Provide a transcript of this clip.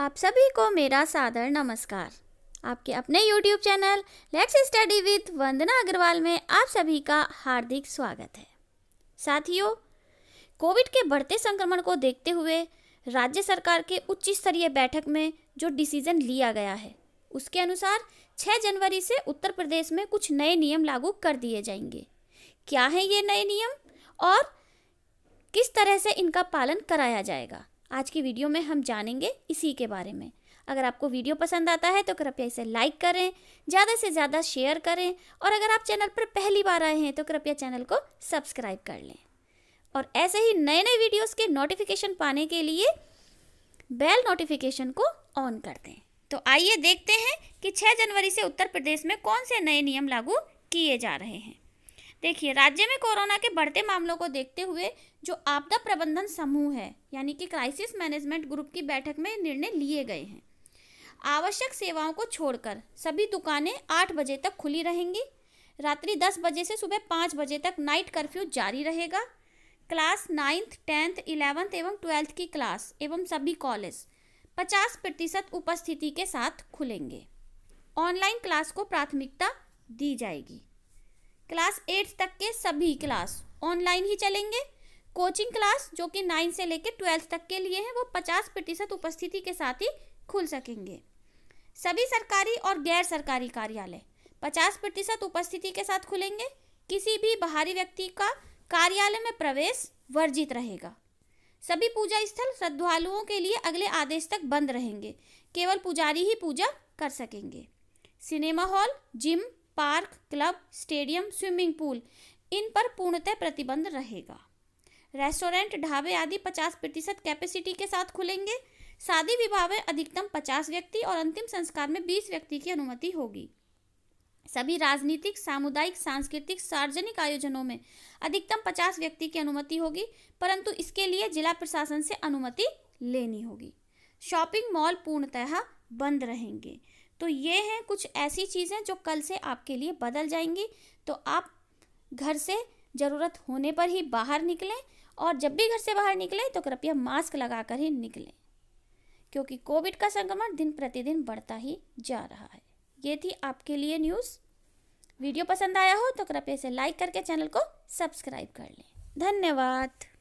आप सभी को मेरा सादर नमस्कार आपके अपने YouTube channel let's study with Vandana Agarwal में आप सभी का हार्दिक स्वागत है साथियों कोविड के बढ़ते संक्रमण को देखते हुए राज्य सरकार के उच्च स्तरीय बैठक में जो डिसीजन लिया गया है उसके अनुसार 6 जनवरी से उत्तर प्रदेश में कुछ नए नियम लागू कर दिए जाएंगे क्या हैं ये नए नियम और किस तरह से इनका पालन कराया जाएगा आज की वीडियो में हम जानेंगे इसी के बारे में अगर आपको वीडियो पसंद आता है तो कृपया इसे लाइक करें ज़्यादा से ज़्यादा शेयर करें और अगर आप चैनल पर पहली बार आए हैं तो कृपया चैनल को सब्सक्राइब कर लें और ऐसे ही नए नए वीडियोस के नोटिफिकेशन पाने के लिए बेल नोटिफिकेशन को ऑन कर दें तो आइए देखते हैं कि 6 जनवरी से उत्तर प्रदेश में कौन से नए नियम लागू किए जा रहे हैं देखिए राज्य में कोरोना के बढ़ते मामलों को देखते हुए जो आपदा प्रबंधन समूह है यानी कि क्राइसिस मैनेजमेंट ग्रुप की बैठक में निर्णय लिए गए हैं आवश्यक सेवाओं को छोड़कर सभी दुकानें आठ बजे तक खुली रहेंगी रात्रि दस बजे से सुबह पाँच बजे तक नाइट कर्फ्यू जारी रहेगा क्लास नाइन्थ टेंथ इलेवंथ एवं ट्वेल्थ की क्लास एवं सभी कॉलेज पचास प्रतिशत उपस्थिति के साथ खुलेंगे ऑनलाइन क्लास को प्राथमिकता दी जाएगी क्लास एट तक के सभी क्लास ऑनलाइन ही चलेंगे कोचिंग क्लास जो कि नाइन्थ से लेकर ट्वेल्थ तक के लिए है वो पचास प्रतिशत उपस्थिति के साथ ही खुल सकेंगे सभी सरकारी और गैर सरकारी कार्यालय पचास प्रतिशत उपस्थिति के साथ खुलेंगे किसी भी बाहरी व्यक्ति का कार्यालय में प्रवेश वर्जित रहेगा सभी पूजा स्थल श्रद्धालुओं के लिए अगले आदेश तक बंद रहेंगे केवल पुजारी ही पूजा कर सकेंगे cinema hall gym park club stadium swimming pool इन पर पूर्णतः प्रतिबंध रहेगा रेस्टोरेंट ढाबे आदि 50 प्रतिशत कैपेसिटी के साथ खुलेंगे शादी विवाह में अधिकतम 50 व्यक्ति और अंतिम संस्कार में 20 व्यक्ति की अनुमति होगी सभी राजनीतिक सामुदायिक सांस्कृतिक सार्वजनिक आयोजनों में अधिकतम 50 व्यक्ति की अनुमति होगी परंतु इसके लिए जिला प्रशासन से अनुमति लेनी होगी शॉपिंग मॉल पूर्णतः बंद रहेंगे तो ये हैं कुछ ऐसी चीज़ें जो कल से आपके लिए बदल जाएंगी तो आप घर से ज़रूरत होने पर ही बाहर निकलें और जब भी घर से बाहर निकलें तो कृपया मास्क लगा कर ही निकलें क्योंकि कोविड का संक्रमण दिन प्रतिदिन बढ़ता ही जा रहा है ये थी आपके लिए न्यूज़ वीडियो पसंद आया हो तो कृपया इसे लाइक करके चैनल को सब्सक्राइब कर लें धन्यवाद